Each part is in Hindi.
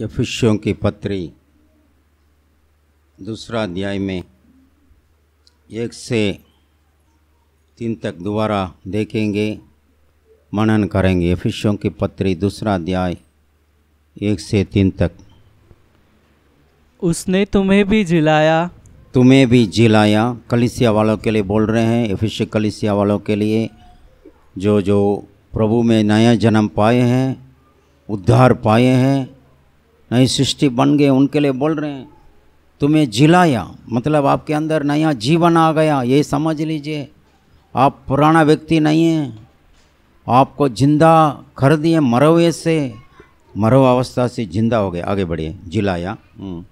यफिशियों की पत्री दूसरा अध्याय में एक से तीन तक दोबारा देखेंगे मनन करेंगे यफिशियों की पत्री दूसरा अध्याय एक से तीन तक उसने तुम्हें भी जिलाया तुम्हें भी जिलाया कलिसिया वालों के लिए बोल रहे हैं यफिश कलिसिया वालों के लिए जो जो प्रभु में नया जन्म पाए हैं उद्धार पाए हैं नई सृष्टि बन गए उनके लिए बोल रहे हैं तुम्हें जिलाया मतलब आपके अंदर नया जीवन आ गया ये समझ लीजिए आप पुराना व्यक्ति नहीं हैं आपको जिंदा कर दिए मरवे से मरव अवस्था से जिंदा हो गए आगे बढ़िए जिलाया हम्म,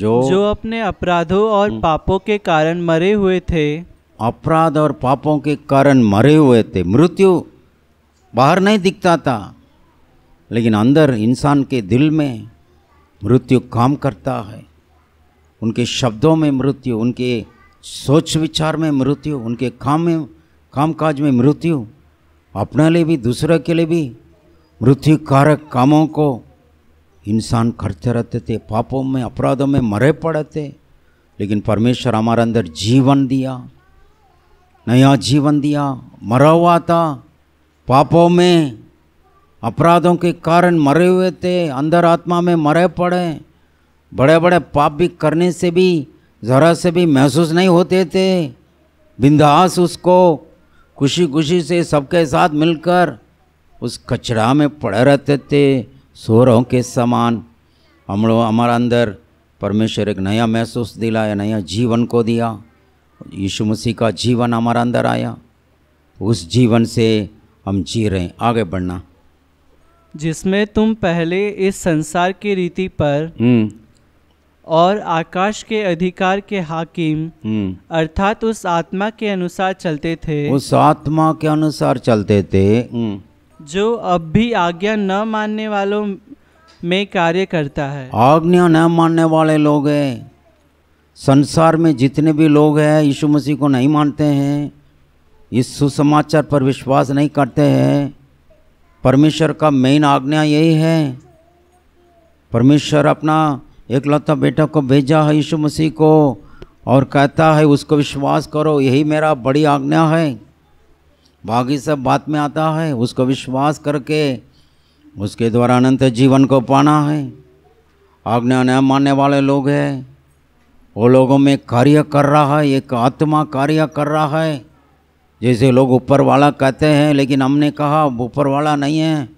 जो जो अपने अपराधों और हम्म। पापों के कारण मरे हुए थे अपराध और पापों के कारण मरे हुए थे मृत्यु बाहर नहीं दिखता था लेकिन अंदर इंसान के दिल में मृत्यु काम करता है उनके शब्दों में मृत्यु उनके सोच विचार में मृत्यु उनके काम में काम काज में मृत्यु अपने लिए भी दूसरे के लिए भी मृत्यु कारक कामों को इंसान करते रहते थे पापों में अपराधों में मरे पड़े थे लेकिन परमेश्वर हमारे अंदर जीवन दिया नया जीवन दिया मरा हुआ था पापों में अपराधों के कारण मरे हुए थे अंदर आत्मा में मरे पड़े बड़े बड़े पाप भी करने से भी ज़रा से भी महसूस नहीं होते थे बिंदास उसको खुशी खुशी से सबके साथ मिलकर उस कचरा में पड़े रहते थे सोरों के समान हम लोग हमारा अंदर परमेश्वर एक नया महसूस दिलाया नया जीवन को दिया यीशु मसीह का जीवन हमारा अंदर आया उस जीवन से हम जी रहे हैं आगे बढ़ना जिसमें तुम पहले इस संसार की रीति पर हम्म। और आकाश के अधिकार के हाकिम हम्म। अर्थात उस आत्मा के अनुसार चलते थे उस आत्मा के अनुसार चलते थे हम्म। जो अब भी आज्ञा न मानने वालों में कार्य करता है आज्ञा न मानने वाले लोग हैं संसार में जितने भी लोग हैं यीशु मसीह को नहीं मानते हैं इस सुसमाचार पर विश्वास नहीं करते हैं परमेश्वर का मेन आज्ञा यही है परमेश्वर अपना एकलौता बेटा को भेजा है यीशु मसीह को और कहता है उसको विश्वास करो यही मेरा बड़ी आज्ञा है बाकी सब बात में आता है उसको विश्वास करके उसके द्वारा अनंत जीवन को पाना है आज्ञा न मानने वाले लोग हैं वो लोगों में कार्य कर रहा है एक आत्मा कार्य कर रहा है जैसे लोग ऊपर वाला कहते हैं लेकिन हमने कहा ऊपर वाला नहीं है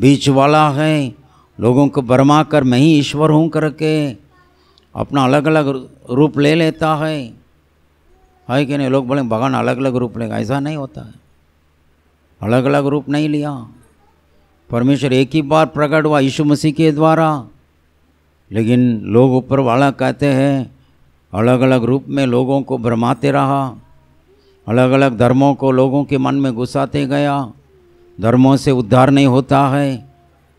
बीच वाला है लोगों को भरमा कर मैं ही ईश्वर हूँ करके अपना अलग अलग रूप ले लेता है है कि नहीं लोग बोले भगवान अलग अलग रूप लेगा ऐसा नहीं होता है अलग अलग रूप नहीं लिया परमेश्वर एक ही बार प्रकट हुआ यीशु मसीह के द्वारा लेकिन लोग ऊपर वाला कहते हैं अलग अलग रूप में लोगों को भ्रमाते रहा अलग अलग धर्मों को लोगों के मन में घुसाते गया धर्मों से उद्धार नहीं होता है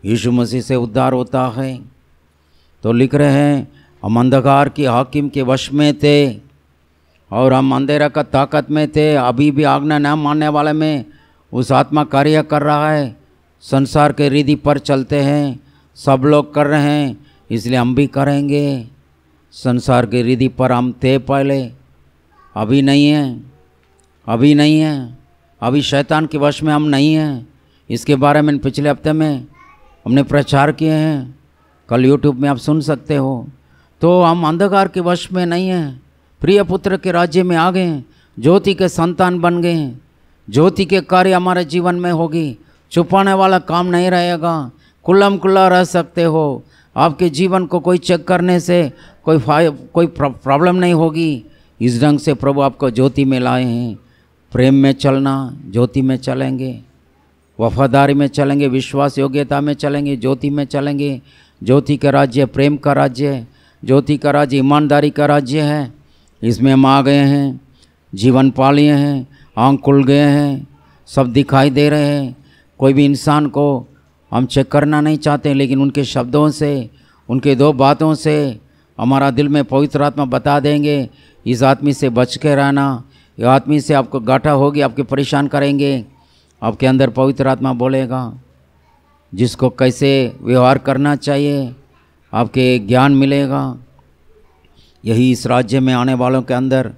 यीशु मसीह से उद्धार होता है तो लिख रहे हैं हम अंधकार की हाकिम के वश में थे और हम अंधेरा का ताकत में थे अभी भी आज्ञा न मानने वाले में उस आत्मा कार्य कर रहा है संसार के रिधि पर चलते हैं सब लोग कर रहे हैं इसलिए हम भी करेंगे संसार के रिधि पर हम थे पहले अभी नहीं हैं अभी नहीं है अभी शैतान के वश में हम नहीं हैं इसके बारे में पिछले हफ्ते में हमने प्रचार किए हैं कल यूट्यूब में आप सुन सकते हो तो हम अंधकार के वश में नहीं हैं प्रिय पुत्र के राज्य में आ गए हैं ज्योति के संतान बन गए हैं ज्योति के कार्य हमारे जीवन में होगी छुपाने वाला काम नहीं रहेगा कुल्लम कुल्ला रह सकते हो आपके जीवन को कोई चेक करने से कोई कोई प्रॉब्लम नहीं होगी इस ढंग से प्रभु आपको ज्योति में लाए हैं प्रेम में चलना ज्योति में चलेंगे वफादारी में चलेंगे विश्वास योग्यता में चलेंगे ज्योति में चलेंगे ज्योति का राज्य प्रेम का राज्य है ज्योति का राज्य ईमानदारी का राज्य है इसमें हम आ गए हैं जीवन पा लिए हैं आँख खुल गए हैं सब दिखाई दे रहे हैं कोई भी इंसान को हम चेक करना नहीं चाहते लेकिन उनके शब्दों से उनके दो बातों से हमारा दिल में पवित्र आत्मा बता देंगे इस आदमी से बच के रहना ये आदमी से आपको गाठा होगी आपके परेशान करेंगे आपके अंदर पवित्र आत्मा बोलेगा जिसको कैसे व्यवहार करना चाहिए आपके ज्ञान मिलेगा यही इस राज्य में आने वालों के अंदर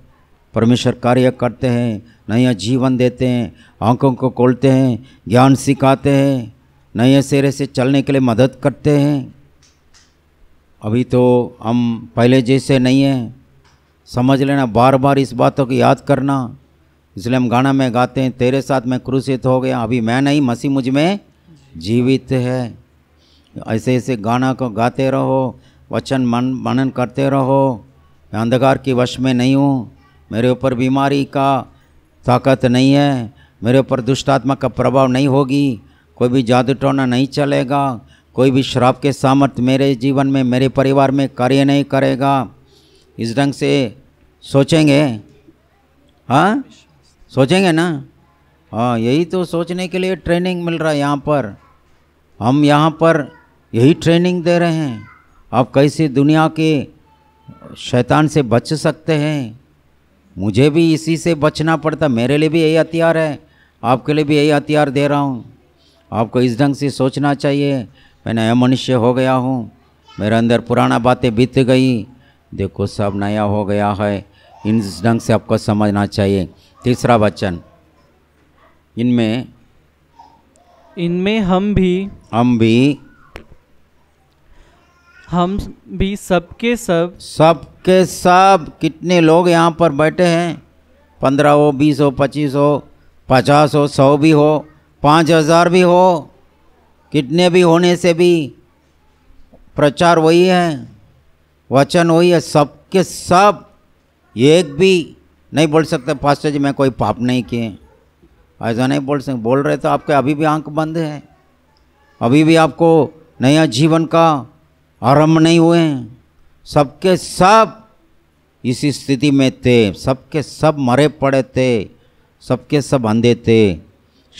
परमेश्वर कार्य करते हैं नया जीवन देते हैं आंखों को खोलते हैं ज्ञान सिखाते हैं नए सिरे से चलने के लिए मदद करते हैं अभी तो हम पहले जैसे नहीं हैं समझ लेना बार बार इस बातों को याद करना इसलिए हम गाना में गाते हैं तेरे साथ मैं क्रूसित हो गया अभी मैं नहीं मसीह मुझ में जीवित है ऐसे ऐसे गाना को गाते रहो वचन मन मनन करते रहो मैं अंधकार के वश में नहीं हूँ मेरे ऊपर बीमारी का ताकत नहीं है मेरे ऊपर दुष्टात्मा का प्रभाव नहीं होगी कोई भी जादू टोना नहीं चलेगा कोई भी शराब के सामर्थ मेरे जीवन में मेरे परिवार में कार्य नहीं करेगा इस ढंग से सोचेंगे हाँ सोचेंगे ना हाँ यही तो सोचने के लिए ट्रेनिंग मिल रहा है यहाँ पर हम यहाँ पर यही ट्रेनिंग दे रहे हैं आप कैसे दुनिया के शैतान से बच सकते हैं मुझे भी इसी से बचना पड़ता मेरे लिए भी यही हथियार है आपके लिए भी यही हथियार दे रहा हूँ आपको इस ढंग से सोचना चाहिए मैं नया मनुष्य हो गया हूँ मेरे अंदर पुराना बातें बीत गई देखो सब नया हो गया है इन ढंग से आपको समझना चाहिए तीसरा वचन इनमें इनमें हम भी हम भी हम भी सबके सब सबके सब, सब कितने लोग यहाँ पर बैठे हैं पंद्रह हो बीस हो पच्चीस हो पचास हो सौ भी हो पाँच हज़ार भी हो कितने भी होने से भी प्रचार वही है वचन वही है सबके सब एक भी नहीं बोल सकते पास्टर जी मैं कोई पाप नहीं किए ऐसा नहीं बोल सकते बोल रहे तो आपके अभी भी आंख बंद है अभी भी आपको नया जीवन का आरंभ नहीं हुए हैं सबके सब इसी स्थिति में थे सबके सब मरे पड़े थे सबके सब अंधे थे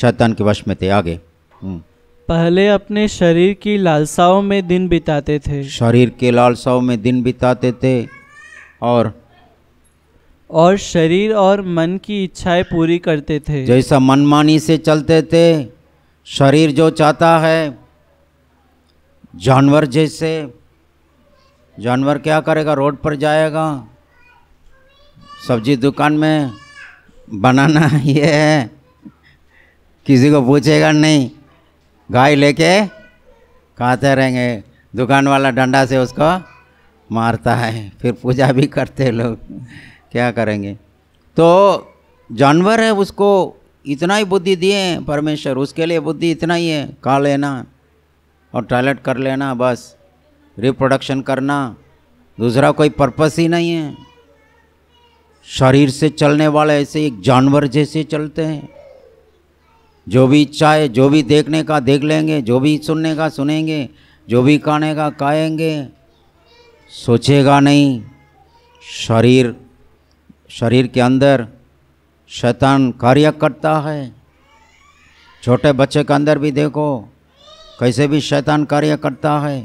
शैतान के वश में थे आगे हम्म। पहले अपने शरीर की लालसाओं में दिन बिताते थे शरीर के लालसाओं में दिन बिताते थे और और शरीर और मन की इच्छाएं पूरी करते थे जैसा मनमानी से चलते थे शरीर जो चाहता है जानवर जैसे जानवर क्या करेगा रोड पर जाएगा सब्जी दुकान में बनाना ये है किसी को पूछेगा नहीं गाय लेके खाते रहेंगे दुकान वाला डंडा से उसको मारता है फिर पूजा भी करते लोग क्या करेंगे तो जानवर है उसको इतना ही बुद्धि दिए हैं परमेश्वर उसके लिए बुद्धि इतना ही है खा लेना और टॉयलेट कर लेना बस रिप्रोडक्शन करना दूसरा कोई पर्पस ही नहीं है शरीर से चलने वाले ऐसे एक जानवर जैसे चलते हैं जो भी चाहे जो भी देखने का देख लेंगे जो भी सुनने का सुनेंगे जो भी खाने का खाएंगे सोचेगा नहीं शरीर शरीर के अंदर शैतान कार्य करता है छोटे बच्चे के अंदर भी देखो कैसे भी शैतान कार्य करता है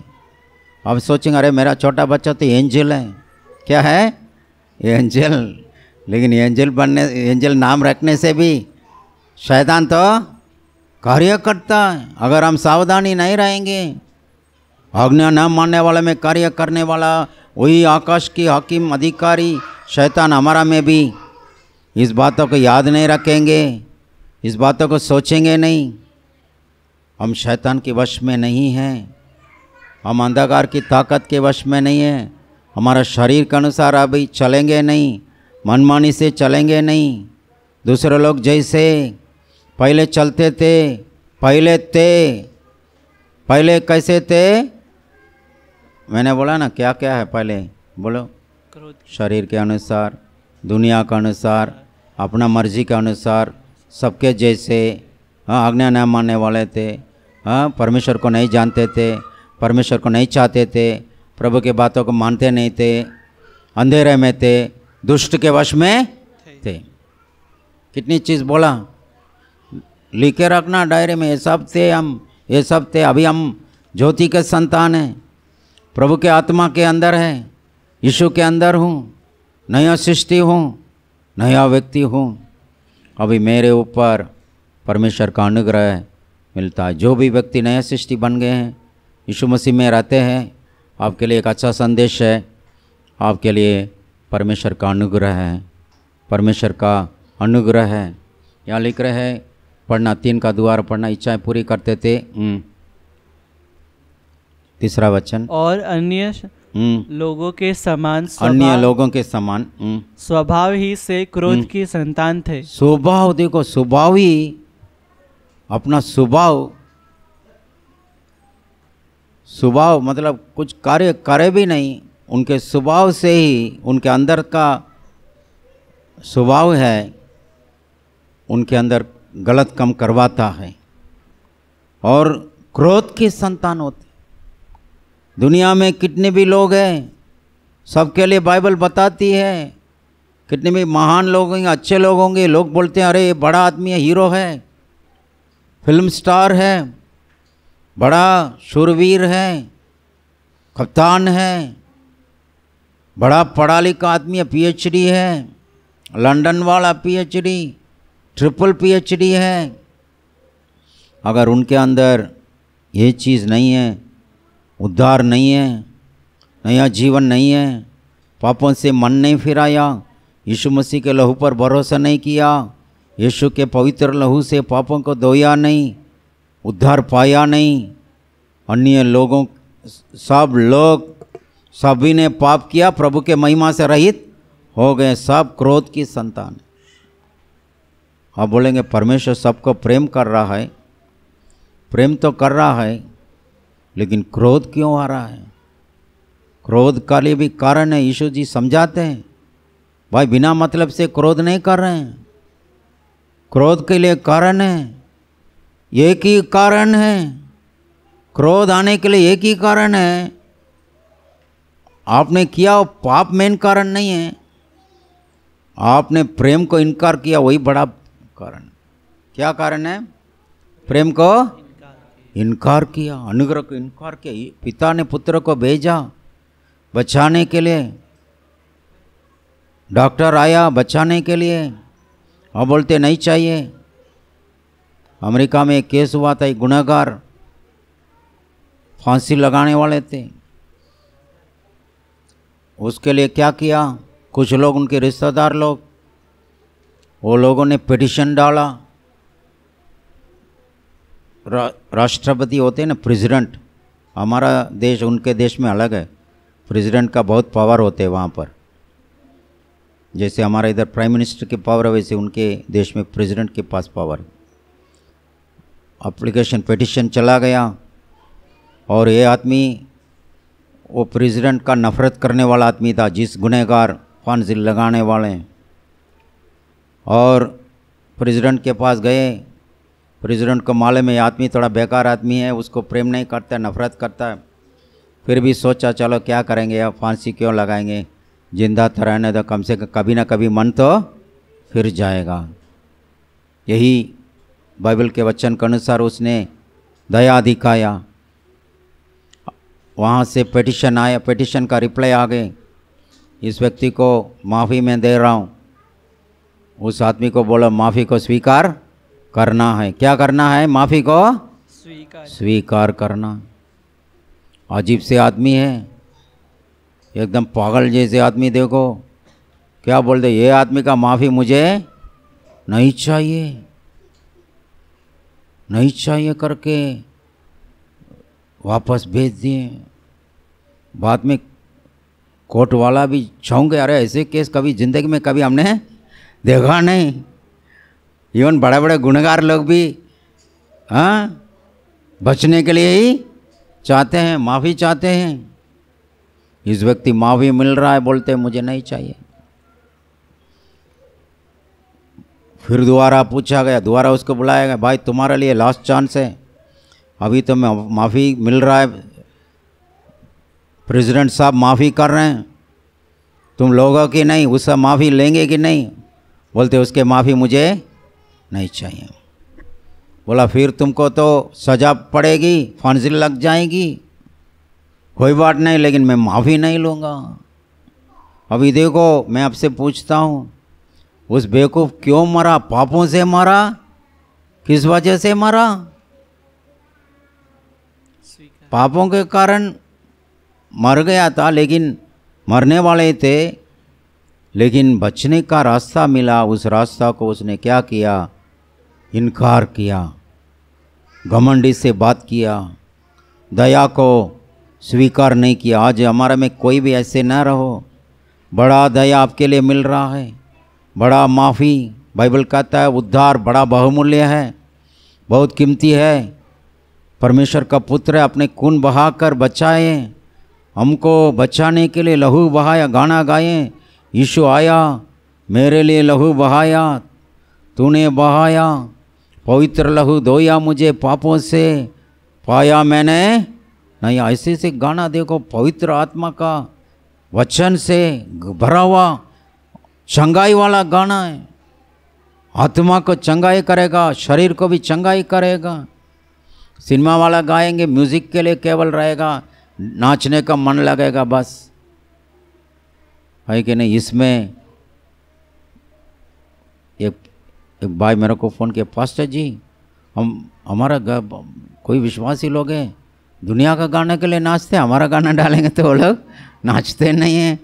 अब सोचेंगे अरे मेरा छोटा बच्चा तो एंजल है क्या है एंजल लेकिन एंजल बनने एंजल नाम रखने से भी शैतान तो कार्य करता है अगर हम सावधानी नहीं रहेंगे आज्ञा न मानने वाले में कार्य करने वाला वही आकाश की हकीम अधिकारी शैतान हमारा में भी इस बातों को याद नहीं रखेंगे इस बातों को सोचेंगे नहीं हम शैतान के वश में नहीं हैं हम अंधकार की ताकत के वश में नहीं है हमारा शरीर के अनुसार अभी चलेंगे नहीं मनमानी से चलेंगे नहीं दूसरे लोग जैसे पहले चलते थे पहले थे पहले कैसे थे मैंने बोला ना क्या क्या है पहले बोलो शरीर के अनुसार दुनिया के अनुसार अपना मर्जी के अनुसार सबके जैसे हाँ आज्ञा न मानने वाले थे हाँ परमेश्वर को नहीं जानते थे परमेश्वर को नहीं चाहते थे प्रभु की बातों को मानते नहीं थे अंधेरे में थे दुष्ट के वश में थे कितनी चीज़ बोला लिख के रखना डायरी में ये सब थे हम ये सब थे अभी हम ज्योति के संतान हैं प्रभु के आत्मा के अंदर है यीशु के अंदर हूँ नया सृष्टि हूँ नया व्यक्ति हूँ अभी मेरे ऊपर परमेश्वर का अनुग्रह मिलता है जो भी व्यक्ति नया सृष्टि बन गए हैं यीशु मसीह में रहते हैं आपके लिए एक अच्छा संदेश है आपके लिए परमेश्वर का अनुग्रह है परमेश्वर का अनुग्रह है यहाँ लिख रहे हैं पढ़ना तीन का द्वार पढ़ना इच्छाएं पूरी करते थे हम्म। तीसरा वचन और अन्य हम्म। लोगों के समान अन्य लोगों के समान हम्म। स्वभाव ही से क्रोध की संतान थे स्वभाव देखो स्वभाव ही अपना स्वभाव स्वभाव मतलब कुछ कार्य करे भी नहीं उनके स्वभाव से ही उनके अंदर का स्वभाव है उनके अंदर गलत कम करवाता है और क्रोध के संतान होते दुनिया में कितने भी लोग हैं सबके लिए बाइबल बताती है कितने भी महान लोग होंगे अच्छे लोग होंगे लोग बोलते हैं अरे ये बड़ा आदमी है हीरो है फिल्म स्टार है बड़ा शुरवीर है कप्तान है बड़ा पढ़ा लिखा आदमी है पीएचडी है लंदन वाला पीएचडी ट्रिपल पीएचडी है अगर उनके अंदर ये चीज़ नहीं है उद्धार नहीं है नया जीवन नहीं है पापों से मन नहीं फिराया यीशु मसीह के लहू पर भरोसा नहीं किया यीशु के पवित्र लहू से पापों को धोया नहीं उद्धार पाया नहीं अन्य लोगों सब लोग सभी ने पाप किया प्रभु के महिमा से रहित हो गए सब क्रोध की संतान है आप बोलेंगे परमेश्वर सबको प्रेम कर रहा है प्रेम तो कर रहा है लेकिन क्रोध क्यों आ रहा है क्रोध का लिए भी कारण है यीशु जी समझाते हैं भाई बिना मतलब से क्रोध नहीं कर रहे हैं क्रोध के लिए कारण है एक ही कारण है क्रोध आने के लिए एक ही कारण है आपने किया वो पाप मेन कारण नहीं है आपने प्रेम को इनकार किया वही बड़ा कारण क्या कारण है प्रेम को इनकार किया अनुग्रह को इनकार किया पिता ने पुत्र को भेजा बचाने के लिए डॉक्टर आया बचाने के लिए और बोलते नहीं चाहिए अमेरिका में एक केस हुआ था एक गुनागार फांसी लगाने वाले थे उसके लिए क्या किया कुछ लोग उनके रिश्तेदार लोग वो लोगों ने पिटिशन डाला रा, राष्ट्रपति होते हैं ना प्रेसिडेंट हमारा देश उनके देश में अलग है प्रेसिडेंट का बहुत पावर होते हैं वहाँ पर जैसे हमारा इधर प्राइम मिनिस्टर की पावर है वैसे उनके देश में प्रेसिडेंट के पास पावर है अप्लीकेशन पटिशन चला गया और ये आदमी वो प्रेसिडेंट का नफ़रत करने वाला आदमी था जिस गुनहगार फांसी लगाने वाले हैं और प्रेसिडेंट के पास गए प्रेसिडेंट को माले में आदमी थोड़ा बेकार आदमी है उसको प्रेम नहीं करता नफरत करता है फिर भी सोचा चलो क्या करेंगे अब फांसी क्यों लगाएंगे जिंदा तो रहने तो कम से कम कभी ना कभी मन तो फिर जाएगा यही बाइबल के वचन के अनुसार उसने दया दिखाया वहाँ से पटिशन आया पटिशन का रिप्लाई आ गए इस व्यक्ति को माफ़ी मैं दे रहा हूँ उस आदमी को बोला माफ़ी को स्वीकार करना है क्या करना है माफ़ी को स्वीकार स्वीकार करना अजीब से आदमी है एकदम पागल जैसे आदमी देखो क्या बोलते ये आदमी का माफ़ी मुझे नहीं चाहिए नहीं चाहिए करके वापस भेज दिए बाद में कोर्ट वाला भी छाऊंगे अरे ऐसे केस कभी ज़िंदगी में कभी हमने देखा नहीं इवन बड़े बड़े गुनगार लोग भी हाँ बचने के लिए ही चाहते हैं माफ़ी चाहते हैं इस व्यक्ति माफ़ी मिल रहा है बोलते मुझे नहीं चाहिए फिर दोबारा पूछा गया दोबारा उसको बुलाया गया भाई तुम्हारे लिए लास्ट चांस है अभी तो मैं माफ़ी मिल रहा है प्रेसिडेंट साहब माफ़ी कर रहे हैं तुम लोगों की नहीं उससे माफ़ी लेंगे कि नहीं बोलते उसके माफ़ी मुझे नहीं चाहिए बोला फिर तुमको तो सजा पड़ेगी फांसी लग जाएगी कोई बात नहीं लेकिन मैं माफ़ी नहीं लूँगा अभी देखो मैं आपसे पूछता हूँ उस बेवकूफ़ क्यों मरा पापों से मरा किस वजह से मरा पापों के कारण मर गया था लेकिन मरने वाले थे लेकिन बचने का रास्ता मिला उस रास्ता को उसने क्या किया इनकार किया घमंडी से बात किया दया को स्वीकार नहीं किया आज हमारे में कोई भी ऐसे ना रहो बड़ा दया आपके लिए मिल रहा है बड़ा माफ़ी बाइबल कहता है उद्धार बड़ा बहुमूल्य है बहुत कीमती है परमेश्वर का पुत्र है अपने खून बहाकर बचाए हमको बचाने के लिए लहू बहाया गाना गाएं यीशु आया मेरे लिए लहू बहाया तूने बहाया पवित्र लहू धोया मुझे पापों से पाया मैंने नहीं ऐसे से गाना देखो पवित्र आत्मा का वचन से भरा हुआ चंगाई वाला गाना है आत्मा को चंगाई करेगा शरीर को भी चंगाई करेगा सिनेमा वाला गाएंगे म्यूज़िक के लिए केवल रहेगा नाचने का मन लगेगा बस है कि नहीं इसमें एक एक भाई मेरे को फ़ोन किया पास्टर जी हम हमारा कोई विश्वासी लोग हैं दुनिया का गाने के लिए नाचते हैं हमारा गाना डालेंगे तो वो लोग नाचते नहीं हैं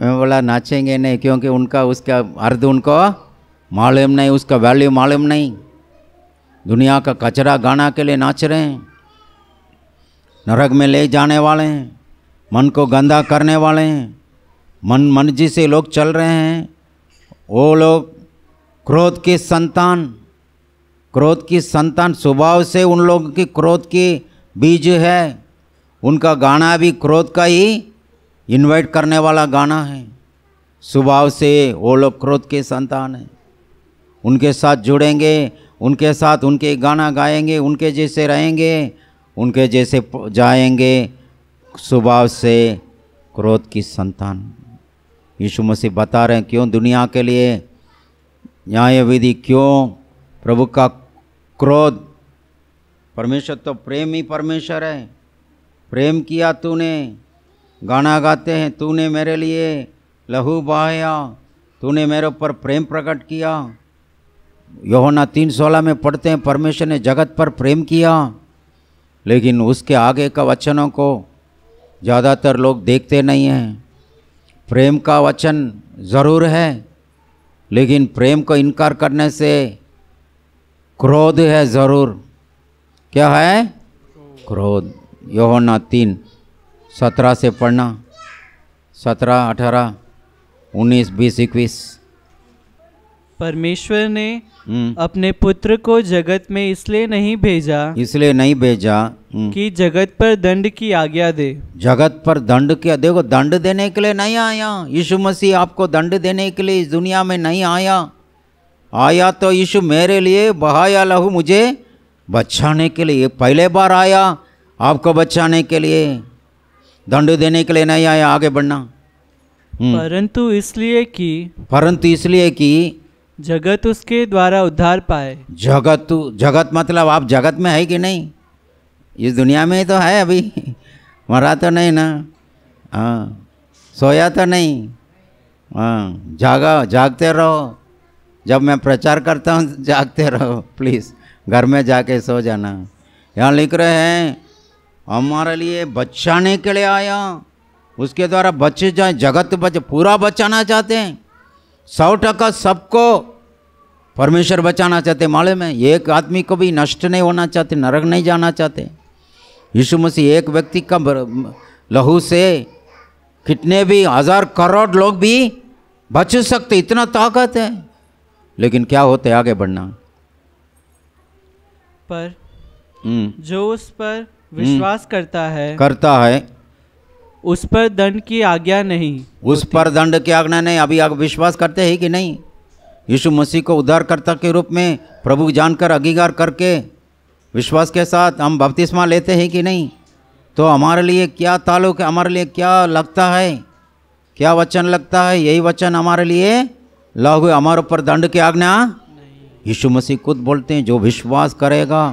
मैं बोला नाचेंगे नहीं क्योंकि उनका उसका अर्ध उनको मालूम नहीं उसका वैल्यू मालूम नहीं दुनिया का कचरा गाना के लिए नाच रहे हैं नरक में ले जाने वाले हैं मन को गंदा करने वाले हैं मन मन जी से लोग चल रहे हैं वो लोग क्रोध के संतान क्रोध की संतान स्वभाव से उन लोगों की क्रोध के बीज है उनका गाना भी क्रोध का ही इन्वाइट करने वाला गाना है स्वभाव से वो लोग क्रोध के संतान हैं उनके साथ जुड़ेंगे उनके साथ उनके गाना गाएंगे उनके जैसे रहेंगे उनके जैसे जाएंगे स्वभाव से क्रोध की संतान यीशु मसीह बता रहे हैं क्यों दुनिया के लिए न्याय विधि क्यों प्रभु का क्रोध परमेश्वर तो प्रेम ही परमेश्वर है प्रेम किया तूने गाना गाते हैं तूने मेरे लिए लहू बहाया तूने मेरे ऊपर प्रेम प्रकट किया योहना तीन सोलह में पढ़ते हैं परमेश्वर ने जगत पर प्रेम किया लेकिन उसके आगे का वचनों को ज़्यादातर लोग देखते नहीं हैं प्रेम का वचन ज़रूर है लेकिन प्रेम को इनकार करने से क्रोध है ज़रूर क्या है क्रोध योहना तीन सत्रह से पढ़ना सत्रह अठारह उन्नीस बीस इक्कीस परमेश्वर ने Hmm. अपने पुत्र को जगत में इसलिए नहीं भेजा इसलिए नहीं भेजा hmm. कि जगत पर दंड की आज्ञा दे जगत पर दंड की देखो दंड देने के लिए नहीं आया यीशु मसीह आपको दंड देने के लिए इस दुनिया में नहीं आया आया तो यीशु मेरे लिए बहाया लहू मुझे बचाने के लिए पहले बार आया आपको बचाने के लिए दंड देने के लिए नहीं आया आगे बढ़ना hmm. परंतु इसलिए कि परंतु इसलिए कि जगत उसके द्वारा उद्धार पाए जगत जगत मतलब आप जगत में है कि नहीं इस दुनिया में ही तो है अभी मरा तो नहीं ना हाँ सोया तो नहीं हाँ जागा जागते रहो जब मैं प्रचार करता हूँ जागते रहो प्लीज़ घर में जाके सो जाना यहाँ लिख रहे हैं हमारे लिए बचाने के लिए आया उसके द्वारा बच्चे जाए जगत बच पूरा बचाना चाहते हैं सौ टका सबको परमेश्वर बचाना चाहते मालूम है एक आदमी को भी नष्ट नहीं होना चाहते नरक नहीं जाना चाहते यीशु मसीह एक व्यक्ति का लहू से कितने भी हज़ार करोड़ लोग भी बच सकते इतना ताकत है लेकिन क्या होते आगे बढ़ना पर हम्म। जो उस पर हम्म। विश्वास करता है करता है उस पर दंड की आज्ञा नहीं उस पर दंड की आज्ञा नहीं अभी आप विश्वास करते हैं कि नहीं यीशु मसीह को उद्धारकर्ता के रूप में प्रभु जानकर अंगीकार करके विश्वास के साथ हम बपतिस्मा लेते हैं कि नहीं तो हमारे लिए क्या ताल्लुक है हमारे लिए क्या लगता है क्या वचन लगता है यही वचन हमारे लिए लागू हमारे ऊपर दंड की आज्ञा यीशु मसीह खुद बोलते हैं जो विश्वास करेगा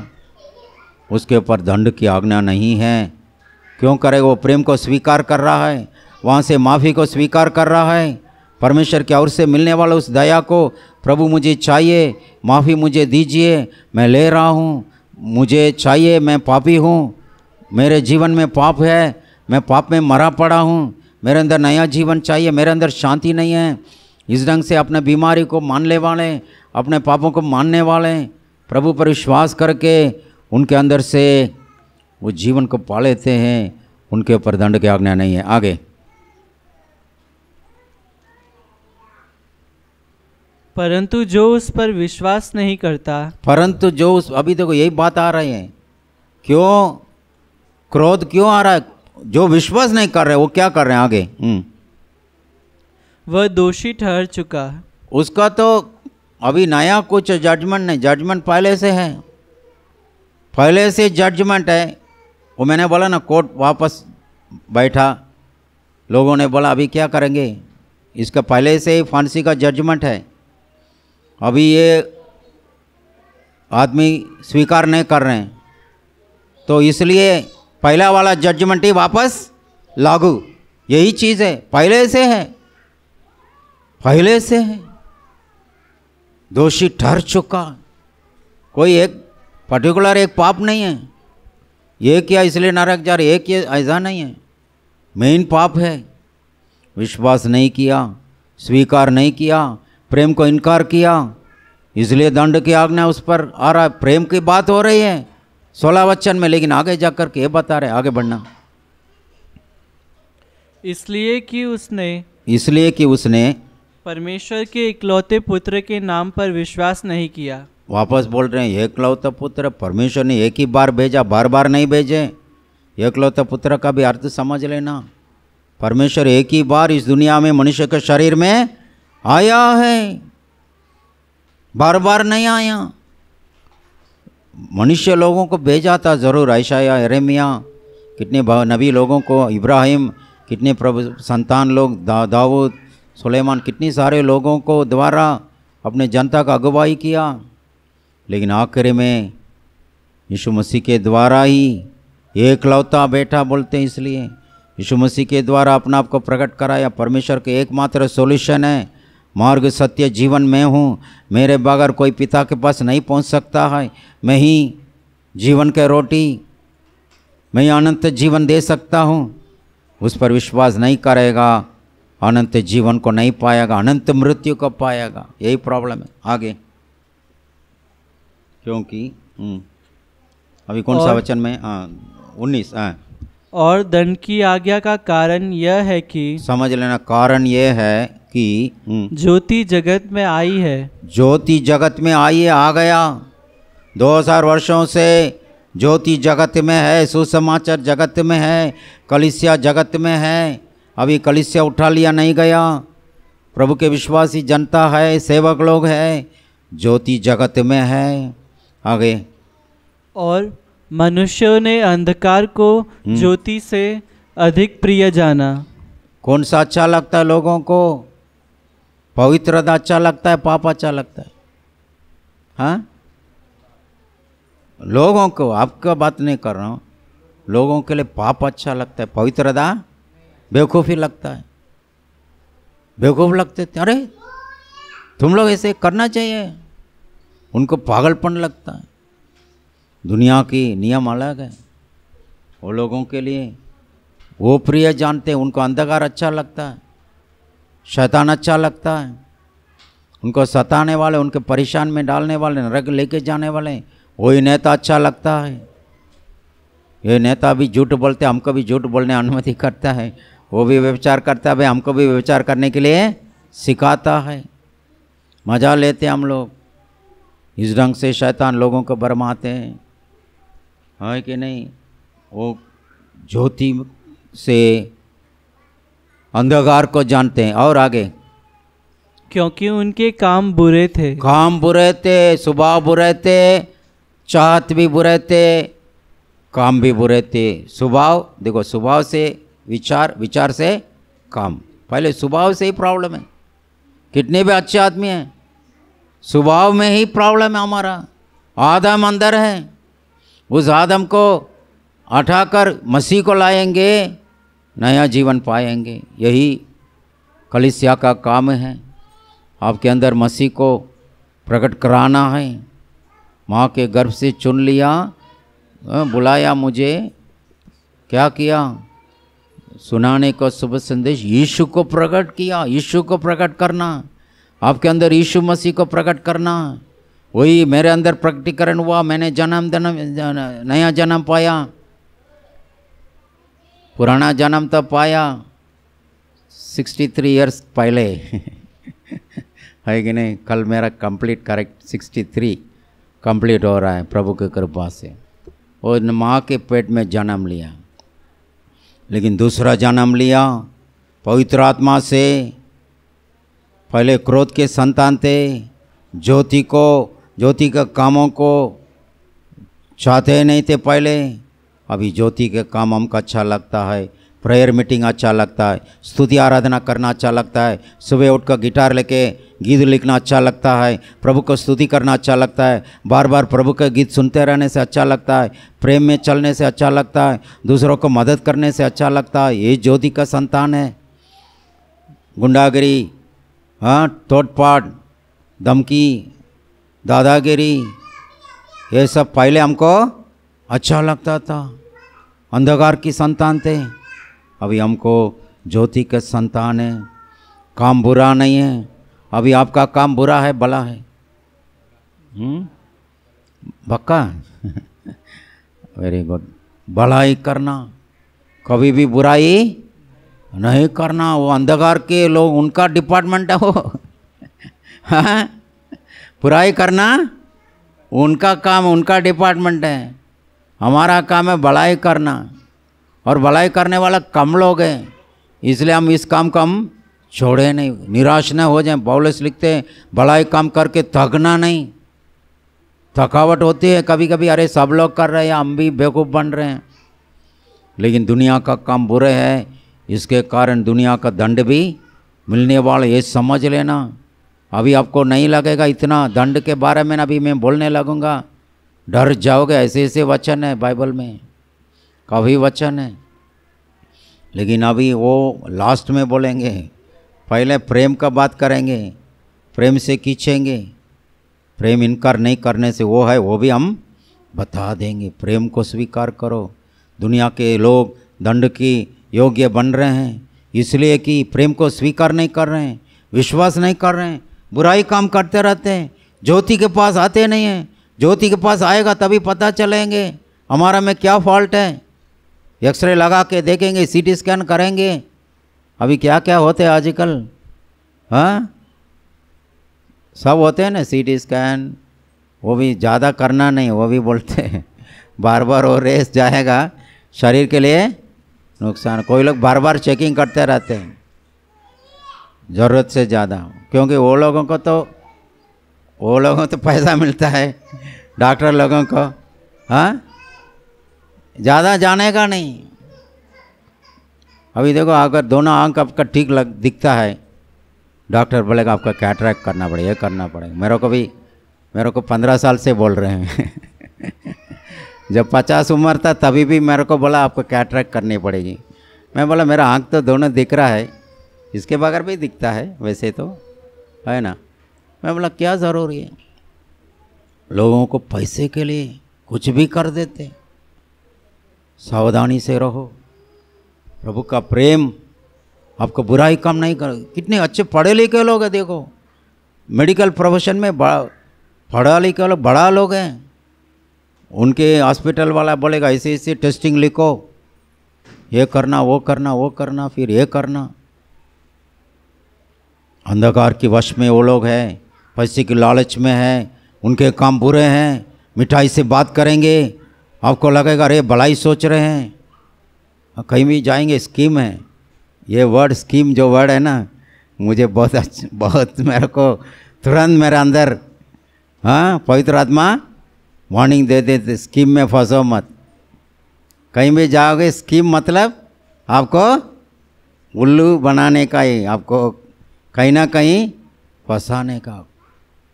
उसके ऊपर दंड की आज्ञा नहीं है क्यों करे वो प्रेम को स्वीकार कर रहा है वहाँ से माफ़ी को स्वीकार कर रहा है परमेश्वर की ओर से मिलने वाला उस दया को प्रभु मुझे चाहिए माफ़ी मुझे दीजिए मैं ले रहा हूँ मुझे चाहिए मैं पापी हूँ मेरे जीवन में पाप है मैं पाप में मरा पड़ा हूँ मेरे अंदर नया जीवन चाहिए मेरे अंदर शांति नहीं है इस ढंग से अपने बीमारी को मानने वाले अपने पापों को मानने वाले प्रभु पर विश्वास करके उनके अंदर से वो जीवन को पा लेते हैं उनके ऊपर दंड की आज्ञा नहीं है आगे परंतु जो उस पर विश्वास नहीं करता परंतु जो उस अभी देखो यही बात आ रही है क्यों क्रोध क्यों आ रहा है जो विश्वास नहीं कर रहे वो क्या कर रहे हैं आगे हम्म। वह दोषी ठहर चुका उसका तो अभी नया कुछ जजमेंट नहीं जजमेंट पहले से है पहले से जजमेंट है वो मैंने बोला ना कोर्ट वापस बैठा लोगों ने बोला अभी क्या करेंगे इसका पहले से ही फांसी का जजमेंट है अभी ये आदमी स्वीकार नहीं कर रहे हैं तो इसलिए पहला वाला जजमेंट ही वापस लागू यही चीज़ है पहले से है पहले से है दोषी ठहर चुका कोई एक पर्टिकुलर एक पाप नहीं है ये किया इसलिए नरक जा रहे ये किया ऐसा नहीं है मेन पाप है विश्वास नहीं किया स्वीकार नहीं किया प्रेम को इनकार किया इसलिए दंड की आज्ञा उस पर आ रहा है प्रेम की बात हो रही है सोलह वचन में लेकिन आगे जाकर के ये बता रहे आगे बढ़ना इसलिए कि उसने इसलिए कि उसने परमेश्वर के इकलौते पुत्र के नाम पर विश्वास नहीं किया वापस बोल रहे हैं एकलौता पुत्र परमेश्वर ने एक ही बार भेजा बार बार नहीं भेजे एकलौता पुत्र का भी अर्थ समझ लेना परमेश्वर एक ही बार इस दुनिया में मनुष्य के शरीर में आया है बार बार नहीं आया मनुष्य लोगों को भेजा था ज़रूर ऐशाया एरेमिया कितने नबी लोगों को इब्राहिम कितने प्रभु संतान लोग दा, दाऊद सुलेमान कितने सारे लोगों को द्वारा अपने जनता का अगुवाई किया लेकिन आखिर में यीशु मसीह के द्वारा ही एक लौता बेटा बोलते हैं इसलिए यीशु मसीह के द्वारा अपना आप को प्रकट कराया परमेश्वर के एकमात्र सॉल्यूशन है मार्ग सत्य जीवन में हूँ मेरे बगैर कोई पिता के पास नहीं पहुँच सकता है मैं ही जीवन के रोटी मैं ही अनंत जीवन दे सकता हूँ उस पर विश्वास नहीं करेगा अनंत जीवन को नहीं पाएगा अनंत मृत्यु को पाएगा यही प्रॉब्लम है आगे क्योंकि हम्म, अभी कौन सा वचन में हाँ, उन्नीस हाँ। और धन की आज्ञा का कारण यह है कि समझ लेना कारण यह है कि हम्म। ज्योति जगत में आई है ज्योति जगत में आई है आ गया 2000 वर्षों से ज्योति जगत में है सुसमाचार जगत में है कलिसिया जगत में है अभी कलिसिया उठा लिया नहीं गया प्रभु के विश्वासी जनता है सेवक लोग है ज्योति जगत में है आगे और मनुष्यों ने अंधकार को हम्म। ज्योति से अधिक प्रिय जाना कौन सा अच्छा लगता है लोगों को पवित्रता अच्छा लगता है पाप अच्छा लगता है हाँ लोगों को आपका बात नहीं कर रहा हूँ लोगों के लिए पाप अच्छा लगता है पवित्रता बेवकूफ़ी लगता है बेवकूफ़ लगते थे अरे तुम लोग ऐसे करना चाहिए उनको पागलपन लगता है दुनिया की नियम अलग है वो लोगों के लिए वो प्रिय जानते हैं उनको अंधकार अच्छा लगता है शैतान अच्छा लगता है उनको सताने वाले उनके परेशान में डालने वाले नरक लेके जाने वाले वही नेता अच्छा लगता है ये नेता भी झूठ बोलते हमको भी झूठ बोलने अनुमति करता है वो भी व्यवचार करता है भाई हमको भी व्यवचार करने के लिए सिखाता है मज़ा लेते हम लोग इस ढंग से शैतान लोगों को बरमाते हैं है कि नहीं वो ज्योति से अंधकार को जानते हैं और आगे क्योंकि उनके काम बुरे थे काम बुरे थे सुबह बुरे थे चाहत भी बुरे थे काम भी बुरे थे स्वभाव देखो स्वभाव से विचार विचार से काम पहले स्वभाव से ही प्रॉब्लम है कितने भी अच्छे आदमी हैं स्वभाव में ही प्रॉब्लम है हमारा आदम अंदर है उस आदम को हटाकर मसीह को लाएंगे नया जीवन पाएंगे यही कलिसिया का काम है आपके अंदर मसीह को प्रकट कराना है माँ के गर्भ से चुन लिया बुलाया मुझे क्या किया सुनाने को शुभ संदेश यीशु को प्रकट किया यीशु को प्रकट करना आपके अंदर यीशु मसीह को प्रकट करना वही मेरे अंदर प्रकटीकरण हुआ मैंने जन्म जन्म नया जन्म पाया पुराना जन्म तो पाया 63 ईयर्स पहले है कि नहीं कल मेरा कंप्लीट करेक्ट 63 कंप्लीट हो रहा है प्रभु की कृपा से और माँ के पेट में जन्म लिया लेकिन दूसरा जन्म लिया पवित्र आत्मा से पहले क्रोध के संतान थे ज्योति को ज्योति के कामों को चाहते नहीं थे पहले अभी ज्योति के काम हमको अच्छा लगता है प्रेयर मीटिंग अच्छा लगता है स्तुति आराधना करना अच्छा लगता है सुबह उठकर गिटार लेके गीत लिखना अच्छा लगता है प्रभु को स्तुति करना अच्छा लगता है बार बार प्रभु के गीत सुनते रहने से अच्छा लगता है प्रेम में चलने से अच्छा लगता है दूसरों को मदद करने से अच्छा लगता है ये ज्योति का संतान है गुंडागिरी हाँ तोटपाट धमकी दादागिरी ये सब पहले हमको अच्छा लगता था अंधकार की संतान थे अभी हमको ज्योति के संतान है काम बुरा नहीं है अभी आपका काम बुरा है भला है पक्का वेरी गुड भलाई करना कभी भी बुराई नहीं करना वो अंधकार के लोग उनका डिपार्टमेंट है वो हाँ? बुराई करना उनका काम उनका डिपार्टमेंट है हमारा काम है भलाई करना और भलाई करने वाला कम लोग हैं इसलिए हम इस काम को हम छोड़े नहीं निराश न हो जाए पॉलिस लिखते हैं भलाई काम करके थकना नहीं थकावट होती है कभी कभी अरे सब लोग कर रहे हैं हम भी बेवकूफ़ बन रहे हैं लेकिन दुनिया का काम बुरे है इसके कारण दुनिया का दंड भी मिलने वाला ये समझ लेना अभी आपको नहीं लगेगा इतना दंड के बारे में अभी मैं बोलने लगूंगा डर जाओगे ऐसे ऐसे वचन है बाइबल में काफ़ी वचन है लेकिन अभी वो लास्ट में बोलेंगे पहले प्रेम का बात करेंगे प्रेम से खींचेंगे प्रेम इनकार नहीं करने से वो है वो भी हम बता देंगे प्रेम को स्वीकार करो दुनिया के लोग दंड की योग्य बन रहे हैं इसलिए कि प्रेम को स्वीकार नहीं कर रहे हैं विश्वास नहीं कर रहे हैं बुराई काम करते रहते हैं ज्योति के पास आते नहीं हैं ज्योति के पास आएगा तभी पता चलेंगे हमारा में क्या फॉल्ट है एक्सरे लगा के देखेंगे सीटी स्कैन करेंगे अभी क्या क्या होते हैं आजकल हाँ सब होते हैं ना सीटी स्कैन वो भी ज़्यादा करना नहीं वो भी बोलते हैं बार बार वो रेस जाएगा शरीर के लिए नुकसान कोई लोग बार बार चेकिंग करते रहते हैं ज़रूरत से ज़्यादा क्योंकि वो लोगों को तो वो लोगों तो पैसा मिलता है डॉक्टर लोगों को हाँ ज़्यादा जाने का नहीं अभी देखो अगर दोनों आंख आपका ठीक लग दिखता है डॉक्टर बोलेगा आपका कैटरैक करना पड़ेगा ये करना पड़ेगा मेरे को भी मेरे को पंद्रह साल से बोल रहे हैं जब पचास उम्र था तभी भी मेरे को बोला आपको कैटरेक्ट करनी पड़ेगी मैं बोला मेरा आँख तो दोनों दिख रहा है इसके बगैर भी दिखता है वैसे तो है ना मैं बोला क्या ज़रूरी है लोगों को पैसे के लिए कुछ भी कर देते सावधानी से रहो प्रभु का प्रेम आपको बुराई कम नहीं कर कितने अच्छे पढ़े लिखे लोग हैं देखो मेडिकल प्रोफेशन में बड़ा पढ़ा लिखे लोग बड़ा लोग हैं उनके हॉस्पिटल वाला बोलेगा ऐसे ऐसे टेस्टिंग लिखो ये करना वो करना वो करना फिर ये करना अंधकार की वश में वो लोग हैं पैसे की लालच में हैं उनके काम बुरे हैं मिठाई से बात करेंगे आपको लगेगा अरे भलाई सोच रहे हैं हाँ, कहीं भी जाएंगे स्कीम है ये वर्ड स्कीम जो वर्ड है ना मुझे बहुत अच्छा बहुत मेरे को तुरंत मेरे अंदर हाँ पवित्र आत्मा वार्निंग दे देते स्कीम में फंसो मत कहीं भी जाओगे स्कीम मतलब आपको उल्लू बनाने का ही आपको कहीं ना कहीं फंसाने का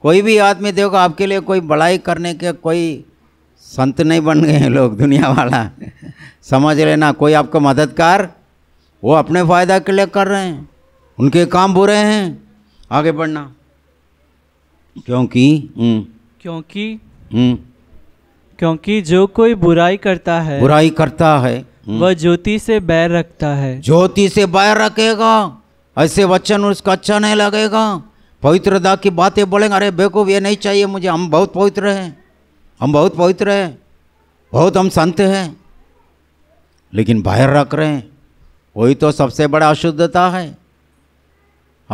कोई भी आदमी देखो आपके लिए कोई बड़ाई करने के कोई संत नहीं बन गए हैं लोग दुनिया वाला समझ लेना कोई आपको मददगार वो अपने फ़ायदा के लिए कर रहे हैं उनके काम बुरे हैं आगे बढ़ना क्योंकि हम्म। क्योंकि हम्म। क्योंकि जो कोई बुराई करता है बुराई करता है हम्म। वह ज्योति से बैर रखता है ज्योति से बैर रखेगा ऐसे वचन उसका अच्छा नहीं लगेगा पवित्रता की बातें बोलेंगे अरे बेकूफ़ ये नहीं चाहिए मुझे हम बहुत पवित्र हैं हम बहुत पवित्र हैं बहुत हम संत हैं लेकिन बाहर रख रहे हैं वही तो सबसे बड़ा अशुद्धता है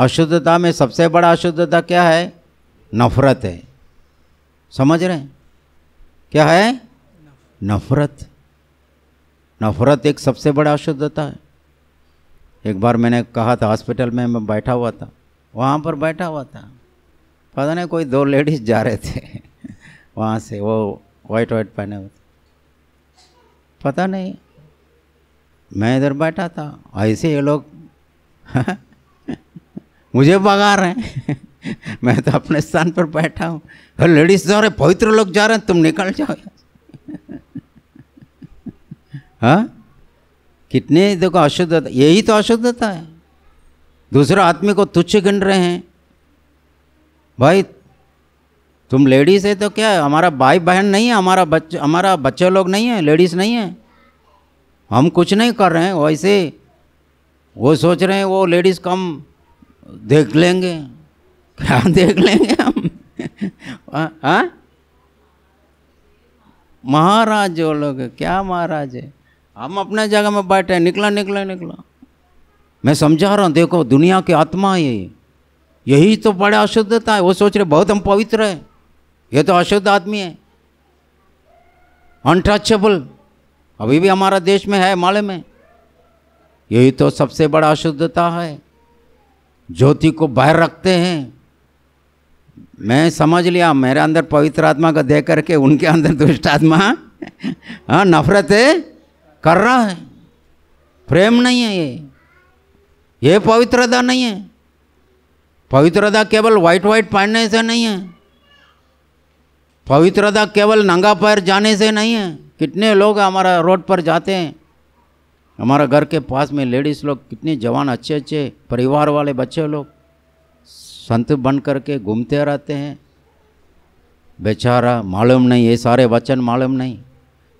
अशुद्धता में सबसे बड़ा अशुद्धता क्या है नफरत है समझ रहे हैं क्या है नफरत नफरत एक सबसे बड़ा अशुद्धता है एक बार मैंने कहा था हॉस्पिटल में मैं बैठा हुआ था वहाँ पर बैठा हुआ था पता नहीं कोई दो लेडीज़ जा रहे थे वहाँ से वो वाइट वाइट पहने हुए पता नहीं मैं इधर बैठा था ऐसे ये लोग मुझे भगा रहे हैं मैं तो अपने स्थान पर बैठा हूँ और लेडीज जा रहे पवित्र लोग जा रहे हैं तुम निकल जाओ हाँ कितने देखो अशुद्धता यही तो अशुद्धता है दूसरा आदमी को तुच्छ गिन रहे हैं भाई तुम लेडीज है तो क्या है हमारा भाई बहन नहीं है हमारा बच्चे हमारा बच्चे लोग नहीं है लेडीज नहीं है हम कुछ नहीं कर रहे हैं वैसे वो सोच रहे हैं वो लेडीज़ कम देख लेंगे हाँ देख लेंगे हम हाँ? महाराज वो लोग क्या महाराज है हम अपने जगह में बैठे निकला निकला निकला मैं समझा रहा हूँ देखो दुनिया की आत्मा है ये यही तो बड़े अशुद्धता है वो सोच रहे बहुत हम पवित्र है ये तो अशुद्ध आदमी है अनटचेबल अभी भी हमारा देश में है माले में यही तो सबसे बड़ा अशुद्धता है ज्योति को बाहर रखते हैं मैं समझ लिया मेरे अंदर पवित्र आत्मा को देख करके उनके अंदर दुष्ट आत्मा हाँ नफरत है कर रहा है प्रेम नहीं है ये ये पवित्रता नहीं है पवित्रता केवल वाइट वाइट पहनने से नहीं है पवित्रता केवल नंगा पैर जाने से नहीं है कितने लोग हमारा रोड पर जाते हैं हमारा घर के पास में लेडीज़ लोग कितने जवान अच्छे अच्छे परिवार वाले बच्चे लोग संत बन करके घूमते रहते हैं बेचारा मालूम नहीं ये सारे वचन मालूम नहीं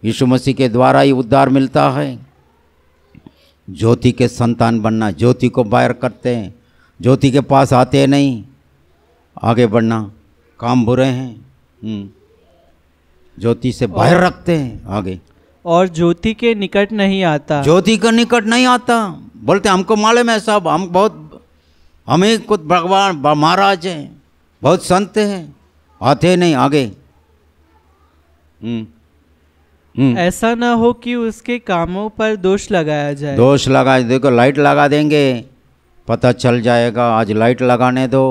यीशु मसीह के द्वारा ही उद्धार मिलता है ज्योति के संतान बनना ज्योति को बाहर करते हैं ज्योति के पास आते नहीं आगे बढ़ना काम बुरे हैं हम्म। ज्योति से बाहर रखते हैं आगे और ज्योति के निकट नहीं आता ज्योति के निकट नहीं आता बोलते हमको मालूम है सब हम बहुत हम ही खुद भगवान महाराज हैं बहुत संत हैं आते नहीं आगे हम्म, हम्म। ऐसा ना हो कि उसके कामों पर दोष लगाया जाए दोष लगा देखो लाइट लगा देंगे पता चल जाएगा आज लाइट लगाने दो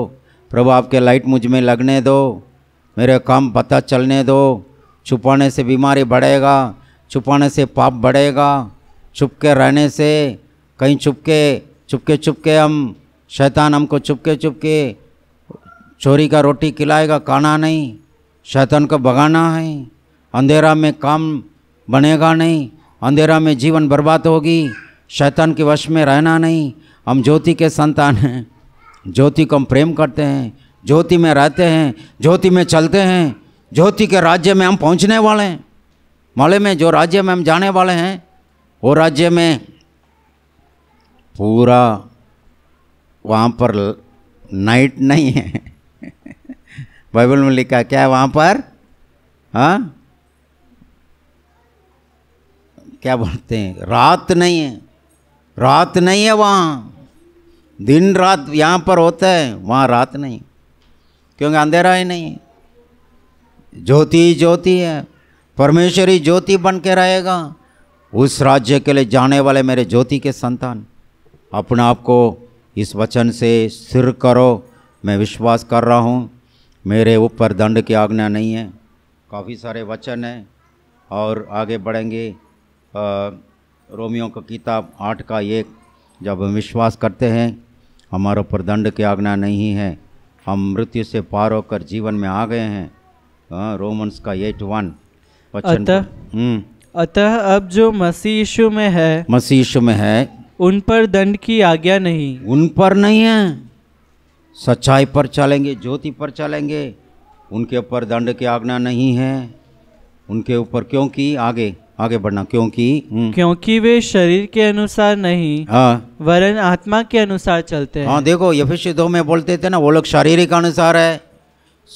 प्रभु आपके लाइट मुझ में लगने दो मेरे काम पता चलने दो छुपाने से बीमारी बढ़ेगा छुपाने से पाप बढ़ेगा छुपके रहने से कहीं छुपके छुपके छुपके छुप के हम शैतान हमको चुपके चुपके चोरी का रोटी खिलाएगा काना नहीं शैतान को भगाना है अंधेरा में काम बनेगा नहीं अंधेरा में जीवन बर्बाद होगी शैतान के वश में रहना नहीं हम ज्योति के संतान हैं ज्योति को हम प्रेम करते हैं ज्योति में रहते हैं ज्योति में चलते हैं ज्योति के राज्य में हम पहुंचने वाले हैं माले में जो राज्य में हम जाने वाले हैं वो राज्य में पूरा वहाँ पर नाइट नहीं है बाइबल में लिखा क्या है वहाँ पर हाँ क्या बोलते हैं रात नहीं है रात नहीं है वहाँ दिन रात यहाँ पर होता है वहाँ रात नहीं क्योंकि अंधेरा ही नहीं ज्योति ही ज्योति है परमेश्वरी ज्योति बन के रहेगा उस राज्य के लिए जाने वाले मेरे ज्योति के संतान अपने आप को इस वचन से सिर करो मैं विश्वास कर रहा हूँ मेरे ऊपर दंड की आज्ञा नहीं है काफ़ी सारे वचन हैं और आगे बढ़ेंगे रोमियो का किताब आठ का एक जब हम विश्वास करते हैं हमारे ऊपर दंड की आज्ञा नहीं है हम मृत्यु से पार होकर जीवन में आ गए हैं आ, रोमन्स का एट वन अतः हम्म। अतः अब जो मसीह यीशु में है मसीह यीशु में है उन पर दंड की आज्ञा नहीं उन पर नहीं है सच्चाई पर चलेंगे ज्योति पर चलेंगे उनके ऊपर दंड की आज्ञा नहीं है उनके ऊपर क्योंकि आगे आगे बढ़ना क्योंकि हम्म। क्योंकि वे शरीर के अनुसार नहीं हाँ वरन आत्मा के अनुसार चलते हैं हाँ देखो यफिश दो में बोलते थे ना वो लोग शारीरिक अनुसार है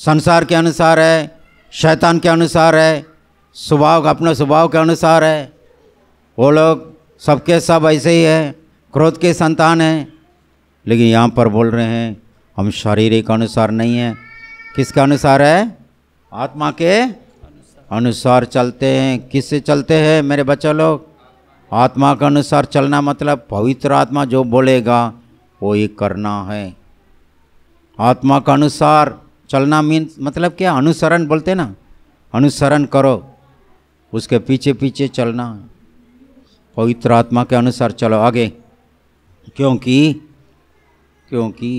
संसार के अनुसार है शैतान के अनुसार है स्वभाव अपने स्वभाव के अनुसार है वो लोग सबके सब ऐसे ही है क्रोध के संतान हैं लेकिन यहाँ पर बोल रहे हैं हम शारीरिक अनुसार नहीं है किसके अनुसार है आत्मा के अनुसार चलते हैं किससे चलते हैं मेरे बच्चे लोग आत्मा के अनुसार चलना मतलब पवित्र आत्मा जो बोलेगा वो ही करना है आत्मा के अनुसार चलना मीन मतलब क्या अनुसरण बोलते ना अनुसरण करो उसके पीछे पीछे चलना है पवित्र आत्मा के अनुसार चलो आगे क्योंकि क्योंकि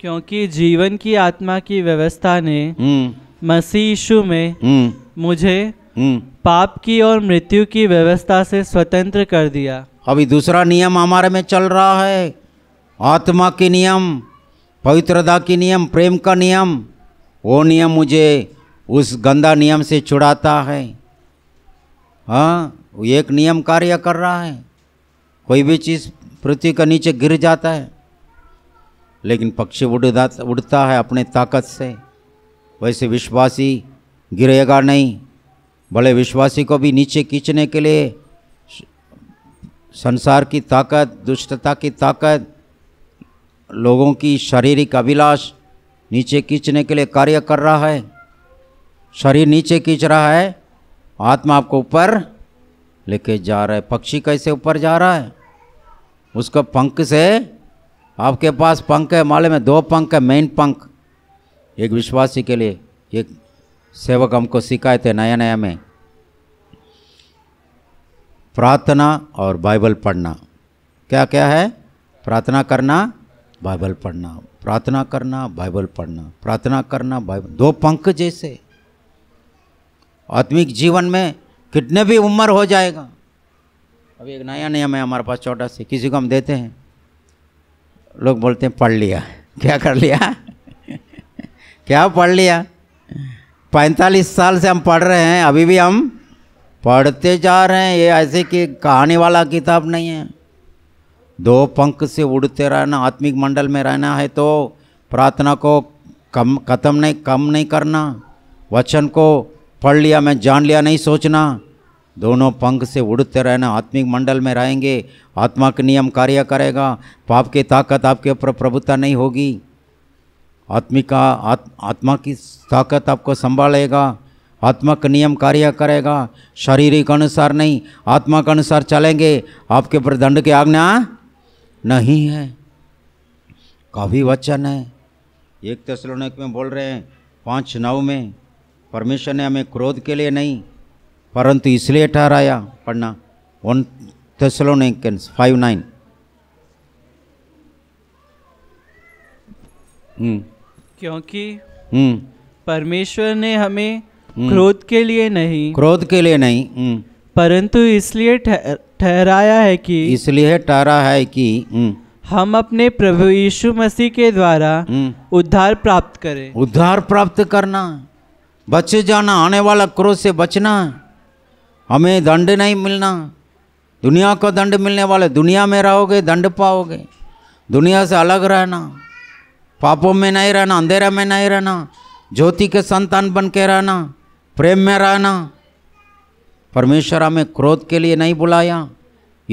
क्योंकि जीवन की आत्मा की व्यवस्था ने हम्म। मसीह में हम्म। मुझे हम्म। पाप की और मृत्यु की व्यवस्था से स्वतंत्र कर दिया अभी दूसरा नियम हमारे में चल रहा है आत्मा के नियम पवित्रता के नियम प्रेम का नियम वो नियम मुझे उस गंदा नियम से छुड़ाता है हाँ एक नियम कार्य कर रहा है कोई भी चीज़ पृथ्वी के नीचे गिर जाता है लेकिन पक्षी उड़ उड़ता है अपने ताकत से वैसे विश्वासी गिरेगा नहीं भले विश्वासी को भी नीचे खींचने के लिए संसार की ताकत दुष्टता की ताकत लोगों की शारीरिक अभिलाष नीचे खींचने के लिए कार्य कर रहा है शरीर नीचे खींच रहा है आत्मा आपको ऊपर लेके जा रहा है पक्षी कैसे ऊपर जा रहा है उसका पंख से आपके पास पंख है माले में दो पंख है मेन पंख एक विश्वासी के लिए एक सेवक हमको सिखाए थे नया नया में प्रार्थना और बाइबल पढ़ना क्या क्या है प्रार्थना करना बाइबल पढ़ना प्रार्थना करना बाइबल पढ़ना प्रार्थना करना बाइबल दो पंख जैसे आत्मिक जीवन में कितने भी उम्र हो जाएगा अभी एक नया नियम है हमारे पास छोटा से किसी को हम देते हैं लोग बोलते हैं पढ़ लिया क्या कर लिया क्या पढ़ लिया पैंतालीस साल से हम पढ़ रहे हैं अभी भी हम पढ़ते जा रहे हैं ये ऐसे कि कहानी वाला किताब नहीं है दो पंख से उड़ते रहना आत्मिक मंडल में रहना है तो प्रार्थना को कम खत्म नहीं कम नहीं करना वचन को पढ़ लिया मैं जान लिया नहीं सोचना दोनों पंख से उड़ते रहना आत्मिक मंडल में रहेंगे आत्मा का नियम कार्य करेगा पाप की ताकत आपके ऊपर प्रभुता नहीं होगी आत्मिका आत, आत्मा की ताकत आपको संभालेगा आत्मा का नियम कार्य करेगा शारीरिक अनुसार नहीं आत्मा के अनुसार चलेंगे आपके ऊपर दंड की आज्ञा नहीं है काफ़ी वचन है एक तस्लोनिक में बोल रहे हैं पाँच नौ में परमेश्वर ने हमें क्रोध के लिए नहीं परंतु इसलिए ठहराया पढ़ना वन थेसलोनिकन्स फाइव नाइन हम्म। क्योंकि हम्म। परमेश्वर ने हमें हम्म। क्रोध के लिए नहीं क्रोध के लिए नहीं परंतु इसलिए ठहराया है कि इसलिए ठहरा है कि हम अपने प्रभु यीशु मसीह के द्वारा उद्धार प्राप्त करें उद्धार प्राप्त करना बच जाना आने वाला क्रोध से बचना हमें दंड नहीं मिलना दुनिया को दंड मिलने वाले दुनिया में रहोगे दंड पाओगे दुनिया से अलग रहना पापों में नहीं रहना अंधेरा में नहीं रहना ज्योति के संतान बन के रहना प्रेम में रहना परमेश्वर हमें क्रोध के लिए नहीं बुलाया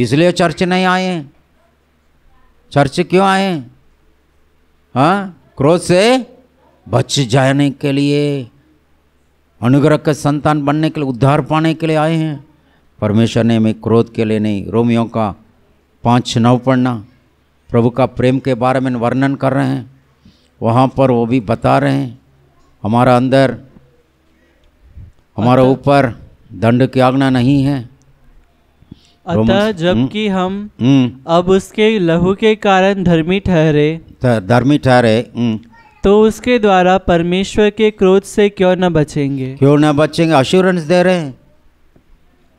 इसलिए चर्च नहीं आए चर्च क्यों आए हाँ क्रोध से बच जाने के लिए अनुग्रह का संतान बनने के लिए उद्धार पाने के लिए आए हैं परमेश्वर ने हमें क्रोध के लिए नहीं रोमियों का पाँच नव पढ़ना प्रभु का प्रेम के बारे में वर्णन कर रहे हैं वहाँ पर वो भी बता रहे हैं हमारा अंदर हमारा ऊपर दंड की आज्ञा नहीं है अतः जबकि हम्म। हम हम्म। अब उसके लहू के कारण धर्मी ठहरे धर्मी ठहरे हम्म। तो उसके द्वारा परमेश्वर के क्रोध से क्यों न बचेंगे क्यों न बचेंगे अश्योरेंस दे रहे हैं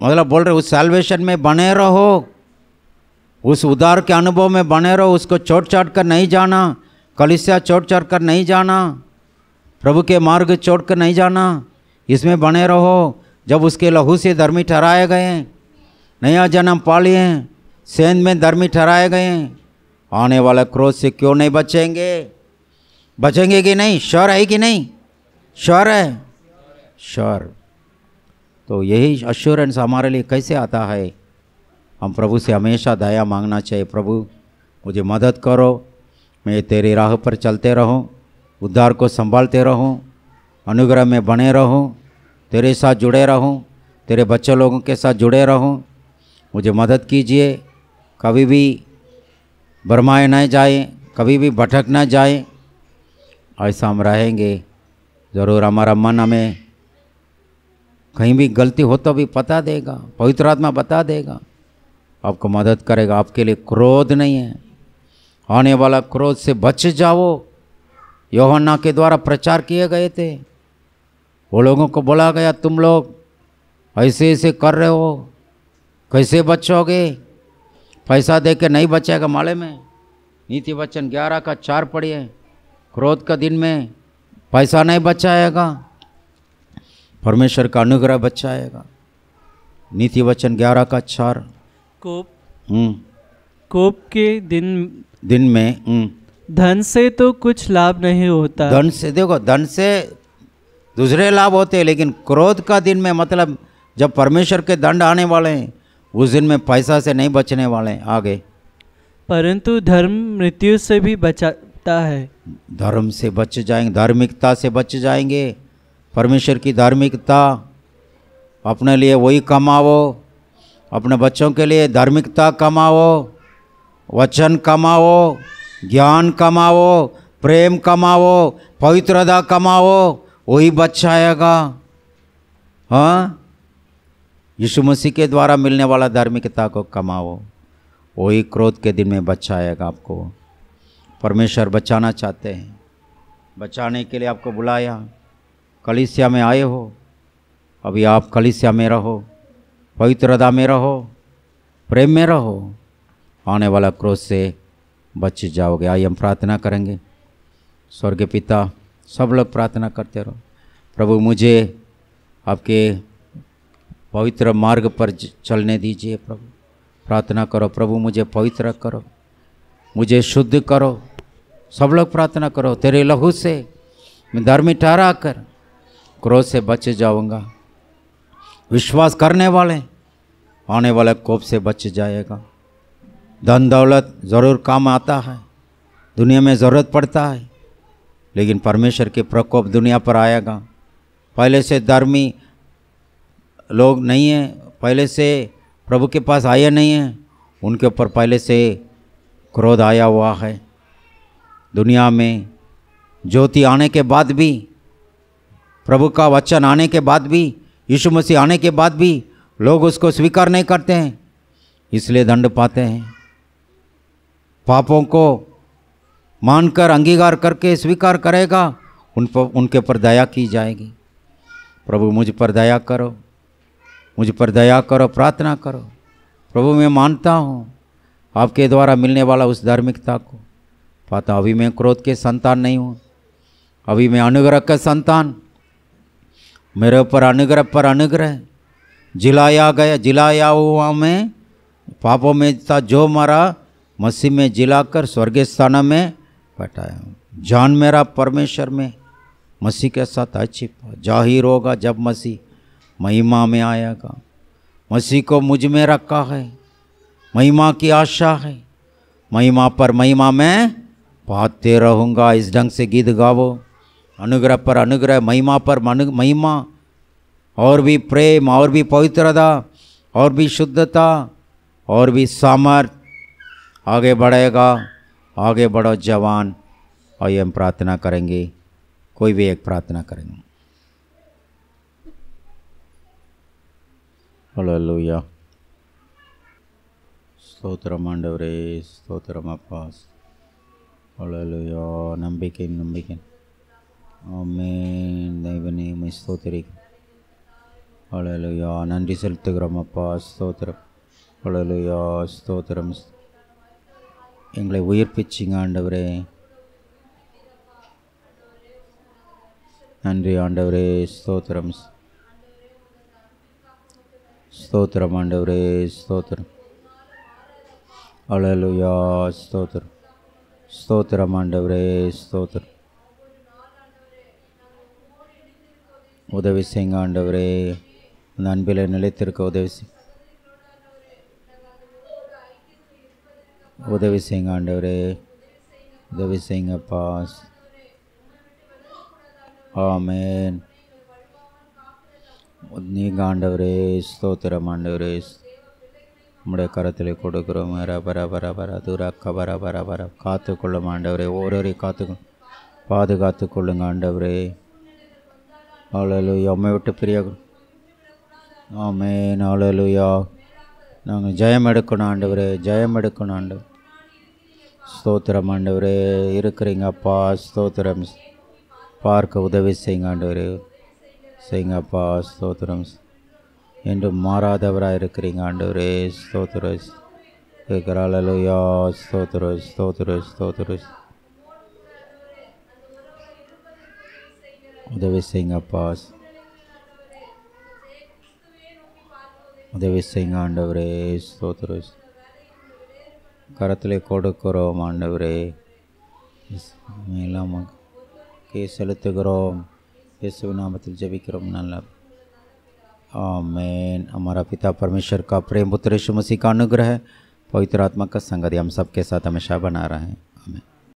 मतलब बोल रहे उस सेल्वेशन में बने रहो उस उदार के अनुभव में बने रहो उसको चोट चाट कर नहीं जाना कलिसिया चोट चाट कर नहीं जाना प्रभु के मार्ग चोट कर नहीं जाना इसमें बने रहो जब उसके लहू से धर्मी ठहराए गए नया जन्म पालिए सेंध में धर्मी ठहराए गए आने वाला क्रोध से क्यों नहीं बचेंगे बचेंगे कि नहीं श्योर है कि नहीं श्योर है श्योर तो यही अश्योरेंस हमारे लिए कैसे आता है हम प्रभु से हमेशा दया मांगना चाहिए प्रभु मुझे मदद करो मैं तेरे राह पर चलते रहूं उद्धार को संभालते रहूं अनुग्रह में बने रहूं तेरे साथ जुड़े रहूं तेरे बच्चे लोगों के साथ जुड़े रहूं मुझे मदद कीजिए कभी भी बरमाए न जाए कभी भी भटक न जाए ऐसा हम रहेंगे ज़रूर हमारा मन हमें कहीं भी गलती हो तो भी पता देगा पवित्र आत्मा बता देगा आपको मदद करेगा आपके लिए क्रोध नहीं है आने वाला क्रोध से बच जाओ योहन्ना के द्वारा प्रचार किए गए थे वो लोगों को बोला गया तुम लोग ऐसे ऐसे कर रहे हो कैसे बचोगे पैसा दे के नहीं बचेगा माले में नीति वचन ग्यारह का चार पढ़िए क्रोध का दिन में पैसा नहीं बचाएगा परमेश्वर का अनुग्रह बचाएगा नीति वचन ग्यारह का चार कोप हम्म। कोप के दिन दिन में हम्म। धन से तो कुछ लाभ नहीं होता धन से देखो धन से दूसरे लाभ होते हैं लेकिन क्रोध का दिन में मतलब जब परमेश्वर के दंड आने वाले हैं उस दिन में पैसा से नहीं बचने वाले हैं आगे परंतु धर्म मृत्यु से भी बचा सकता है धर्म से बच जाएंगे धार्मिकता से बच जाएंगे परमेश्वर की धार्मिकता अपने लिए वही कमाओ अपने बच्चों के लिए धार्मिकता कमाओ वचन कमाओ ज्ञान कमाओ प्रेम कमाओ पवित्रता कमाओ वही बच्चा आएगा हाँ यीशु मसीह के द्वारा मिलने वाला धार्मिकता को कमाओ वही क्रोध के दिन में बच्चा आएगा आपको परमेश्वर बचाना चाहते हैं बचाने के लिए आपको बुलाया कलिसिया में आए हो अभी आप कलिसिया में रहो पवित्रता में रहो प्रेम में रहो आने वाला क्रोध से बच जाओगे आइए हम प्रार्थना करेंगे स्वर्ग पिता सब लोग प्रार्थना करते रहो प्रभु मुझे आपके पवित्र मार्ग पर चलने दीजिए प्रभु प्रार्थना करो प्रभु मुझे पवित्र करो मुझे शुद्ध करो सब लोग प्रार्थना करो तेरे लहू से मैं धर्मी ठहरा कर क्रोध से बच जाऊंगा विश्वास करने वाले आने वाले कोप से बच जाएगा धन दौलत ज़रूर काम आता है दुनिया में ज़रूरत पड़ता है लेकिन परमेश्वर के प्रकोप दुनिया पर आएगा पहले से धर्मी लोग नहीं हैं पहले से प्रभु के पास आए नहीं हैं उनके ऊपर पहले से क्रोध आया हुआ है दुनिया में ज्योति आने के बाद भी प्रभु का वचन आने के बाद भी यीशु मसीह आने के बाद भी लोग उसको स्वीकार नहीं करते हैं इसलिए दंड पाते हैं पापों को मानकर अंगीकार करके स्वीकार करेगा उन पर उनके पर दया की जाएगी प्रभु मुझ पर दया करो मुझ पर दया करो प्रार्थना करो प्रभु मैं मानता हूँ आपके द्वारा मिलने वाला उस धार्मिकता को पाता अभी मैं क्रोध के संतान नहीं हूँ अभी मैं अनुग्रह का संतान मेरे ऊपर अनुग्रह पर अनुग्रह जिलाया गया जिलाया हुआ मैं पापों में था जो मारा मसीह में जिलाकर स्वर्गीय स्थान में बैठाया जान मेरा परमेश्वर में मसीह के साथ अच्छी जाहिर होगा जब मसीह महिमा में आएगा मसीह को मुझ में रखा है महिमा की आशा है महिमा पर महिमा में पाते रहूँगा इस ढंग से गीत गावो अनुग्रह पर अनुग्रह महिमा पर मनु महिमा और भी प्रेम और भी पवित्रता और भी शुद्धता और भी सामर्थ आगे बढ़ेगा आगे बढ़ो जवान और ये हम प्रार्थना करेंगे कोई भी एक प्रार्थना करेंगे लोया स्तोत्र ஆண்டவரே स्तोत्र அப்பா அழலுயா நம்பிக்கை நம்பிக்கை ஆமேன் தெய்வனே மை ஸ்தோத்திரிக்கும் அழலுயா நன்றி செலுத்துகிறோம் அப்பா ஸ்தோத்திரம் அழலுயா ஸ்தோத்திரம் எங்களை உயிர்ப்பிச்சிங்க ஆண்டவரே நன்றி ஆண்டவரே ஸ்தோத்திரம் ஸ்தோத்திரம் ஆண்டவரே ஸ்தோத்திரம் அழலுயா ஸ்தோத்திரம் ஸ்தோத்திரம் ஆண்டவரே ஸ்தோத்திரம் உதவி செய்யுங்க ஆண்டவரே அந்த அன்பில் நிலைத்திருக்க உதவி செய் உதவி செய்யுங்க ஆண்டவரே உதவி பாஸ் ஆமேன் நீங்கள் ஆண்டவரே ஸ்தோத்திரம் ஆண்டவரே ஸ்தோ நம்முடைய கரத்தில் கொடுக்குறோம் ரபர பரபர துரக்க பரபர பர காத்து கொள்ளும் ஆண்டவரே ஒருவரையும் காத்து பாதுகாத்து கொள்ளுங்க ஆண்டவரே ஆளலுயா அம்மை விட்டு பிரிய ஆமே ஆளலுயா நாங்கள் ஜெயம் எடுக்கணும் ஆண்டவரே ஜெயம் எடுக்கணும் ஆண்டு ஸ்தோத்திரம் ஆண்டவரே இருக்கிறீங்க அப்பா ஸ்தோத்திரம் பார்க்க உதவி செய்யுங்க ஆண்டவரே செய்யுங்க அப்பா ஸ்தோத்திரம் என்றும் மாறாதவராக இருக்கிறீங்க ஆண்டவரே ஸ்தோத்ரே கேட்குறாலலுயா ஸ்தோத்ரஸ் ஸ்தோத்ரஸ் ஸ்தோத்ரஸ் உதவி செய்யுங்க அப்பா உதவி செய்யுங்க ஆண்டவரே ஸ்தோத்ரஸ் கரத்தில் கொடுக்கிறோம் ஆண்டவரே கே செலுத்துகிறோம் இயேசு நாமத்தில் ஜபிக்கிறோம் நல்லா आमेन हमारा पिता परमेश्वर का प्रेम पुत्र यीशु मसीह का अनुग्रह पवित्र आत्मा का संगति हम सबके साथ हमेशा बना रहे हैं आमेन